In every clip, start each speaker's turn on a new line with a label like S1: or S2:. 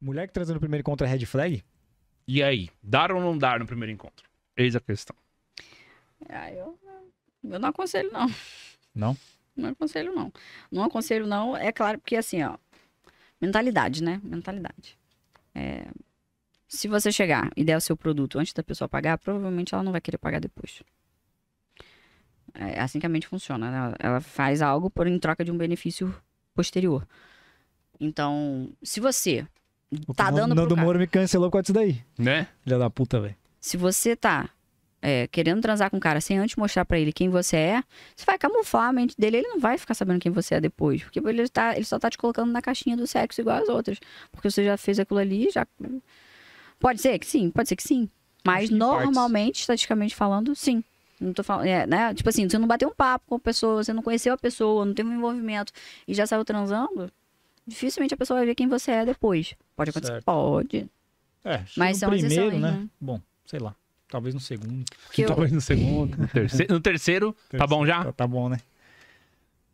S1: Mulher que transa no primeiro encontro é red flag? E aí, dar ou não dar no primeiro encontro? Eis a questão.
S2: Ah, eu, eu não aconselho, não. Não? Não aconselho, não. Não aconselho, não. É claro, porque assim, ó. Mentalidade, né? Mentalidade. É, se você chegar e der o seu produto antes da pessoa pagar, provavelmente ela não vai querer pagar depois. É, é assim que a mente funciona. Né? Ela faz algo por, em troca de um benefício posterior. Então, se você
S1: tá o dando Nando Moro me cancelou com isso daí. Né? Filha da puta, velho.
S2: Se você tá é, querendo transar com um cara sem antes mostrar para ele quem você é, você vai camuflar a mente dele, ele não vai ficar sabendo quem você é depois. Porque ele, tá, ele só tá te colocando na caixinha do sexo igual as outras. Porque você já fez aquilo ali, já. Pode ser que sim, pode ser que sim. Mas que normalmente, partes. estatisticamente falando, sim. Não tô falando, é, né? Tipo assim, você não bateu um papo com a pessoa, você não conheceu a pessoa, não teve um envolvimento e já saiu transando, dificilmente a pessoa vai ver quem você é depois. Pode acontecer? Certo. Pode. É, mas são primeiro, exceções, né? né?
S1: Bom, sei lá. Talvez no segundo. Que Talvez no segundo. no, terceiro, no terceiro, tá bom já? Tá, tá bom, né?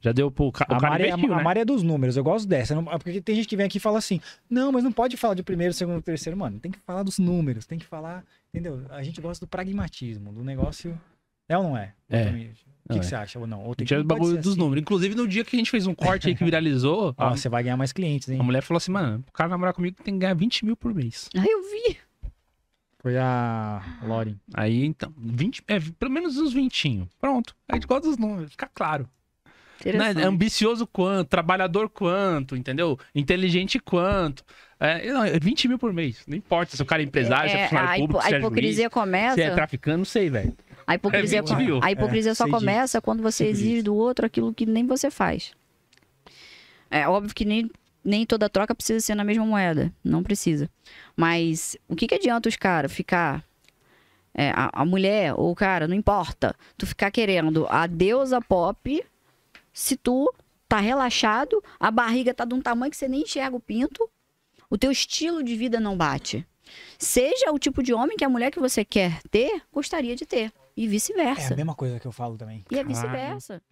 S1: Já deu pro ca... a Mari, é a, né? a é dos números, eu gosto dessa. porque tem gente que vem aqui e fala assim: não, mas não pode falar de primeiro, segundo, terceiro. Mano, tem que falar dos números, tem que falar. Entendeu? A gente gosta do pragmatismo, do negócio é ou não é? É. O que, que, é. você acha ou não? Ou tem que, o bagulho dos assim. números. Inclusive, no dia que a gente fez um corte aí que viralizou. Ó, você vai ganhar mais clientes, hein? A mulher falou assim, mano, o cara namorar comigo tem que ganhar 20 mil por mês. Ah, eu vi. Foi a Lauren. Aí então, 20, é, pelo menos uns 20. Pronto. Aí de gosta dos números, fica claro. Né? É ambicioso quanto, trabalhador quanto, entendeu? Inteligente quanto. É, não, 20 é mil por mês. Não importa se o cara é empresário, é, se é funcionário a público, a se é A hipocrisia juiz, começa. Se é traficante, não sei, velho. A hipocrisia, é a hipocrisia é, só começa
S2: quando você exige do outro aquilo que nem você faz. É óbvio que nem, nem toda troca precisa ser na mesma moeda. Não precisa. Mas o que, que adianta os caras ficar. É, a, a, mulher ou o cara, não importa. Tu ficar querendo a deusa pop se tu tá relaxado, a barriga tá de um tamanho que você nem enxerga o pinto, o teu estilo de vida não bate. Seja o tipo de homem que a mulher que você quer ter gostaria de ter. E vice-versa. É a mesma coisa que eu falo também. E é vice-versa.